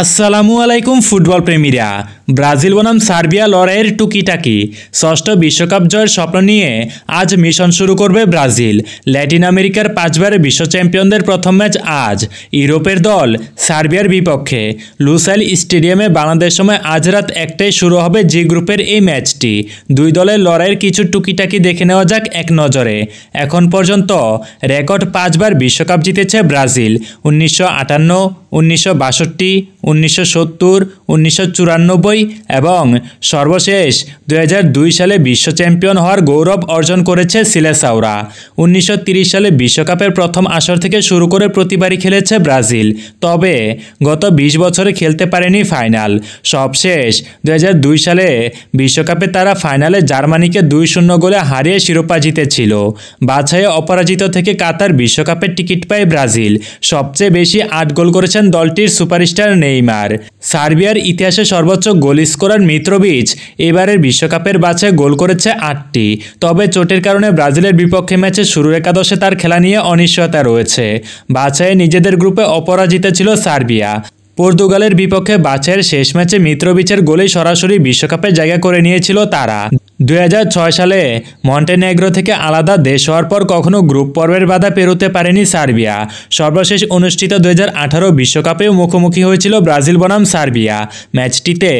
আসসালামু আলাইকুম ফুটবল প্রেমীরা ব্রাজিল বনাম সার্বিয়া লড়াইয়ের টুকিটাকি ষষ্ঠ বিশ্বকাপ জয়ের স্বপ্ন নিয়ে আজ মিশন শুরু করবে ব্রাজিল ল্যাটিন আমেরিকার পাঁচবারের বিশ্ব চ্যাম্পিয়নদের প্রথম ম্যাচ আজ ইউরোপের দল সার্বিয়ার বিপক্ষে লুসাইল স্টেডিয়ামে বাংলাদেশ সময় আজ রাত একটাই শুরু হবে জি গ্রুপের এই ম্যাচটি দুই দলের লড়াইয়ের কিছু টুকিটাকি দেখে নেওয়া যাক এক নজরে এখন পর্যন্ত রেকর্ড পাঁচবার বিশ্বকাপ জিতেছে ব্রাজিল উনিশশো আটান্ন উনিশশো বাষট্টি উনিশশো সত্তর উনিশশো চুরানব্বই এবং সর্বশেষ দু সালে বিশ্ব চ্যাম্পিয়ন হওয়ার গৌরব অর্জন করেছে সিলেসাউরা উনিশশো সালে বিশ্বকাপের প্রথম আসর থেকে শুরু করে প্রতিবারই খেলেছে ব্রাজিল তবে গত ২০ বছরে খেলতে পারেনি ফাইনাল সবশেষ দু সালে বিশ্বকাপে তারা ফাইনালে জার্মানিকে দুই শূন্য গোলে হারিয়ে শিরোপা জিতেছিল বাছাইয়ে অপরাজিত থেকে কাতার বিশ্বকাপের টিকিট পায় ব্রাজিল সবচেয়ে বেশি আট গোল করেছেন দলটির সুপারস্টার নেইমার সার্বিয়ার ইতিহাসে সর্বোচ্চ গোল স্কোরার মিত্রবিচ এবারের বিশ্বকাপের বাছে গোল করেছে আটটি তবে চোটের কারণে ব্রাজিলের বিপক্ষে ম্যাচে শুরুর একাদশে তার খেলা নিয়ে অনিশ্চয়তা রয়েছে বাছায় নিজেদের গ্রুপে অপরাজিত ছিল সার্বিয়া পর্তুগালের বিপক্ষে বাছের শেষ ম্যাচে মিত্রবিচের গোলে সরাসরি বিশ্বকাপের জায়গা করে নিয়েছিল তারা দুই সালে মন্টেনেগ্রো থেকে আলাদা দেশ হওয়ার পর কখনো গ্রুপ পর্বের বাধা পেরোতে পারেনি সার্বিয়া সর্বশেষ অনুষ্ঠিত দু আঠারো বিশ্বকাপেও মুখোমুখি হয়েছিল ব্রাজিল বনাম সার্বিয়া ম্যাচটিতে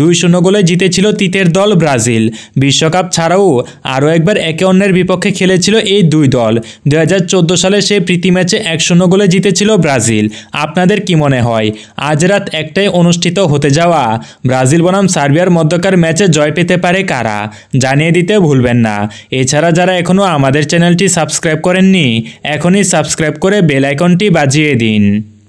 দুই শূন্য গোলে জিতেছিল তিতের দল ব্রাজিল বিশ্বকাপ ছাড়াও আরও একবার একে অন্যের বিপক্ষে খেলেছিল এই দুই দল চোদ্দো সালে সে প্রীতি ম্যাচে এক শূন্য গোলে জিতেছিল ব্রাজিল আপনাদের কি মনে হয় আজ রাত একটাই অনুষ্ঠিত হতে যাওয়া ব্রাজিল বনাম সার্বিয়ার মধ্যকার ম্যাচে জয় পেতে পারে কারা জানিয়ে দিতে ভুলবেন না এছাড়া যারা এখনও আমাদের চ্যানেলটি সাবস্ক্রাইব করেননি এখনই সাবস্ক্রাইব করে বেলাইকনটি বাজিয়ে দিন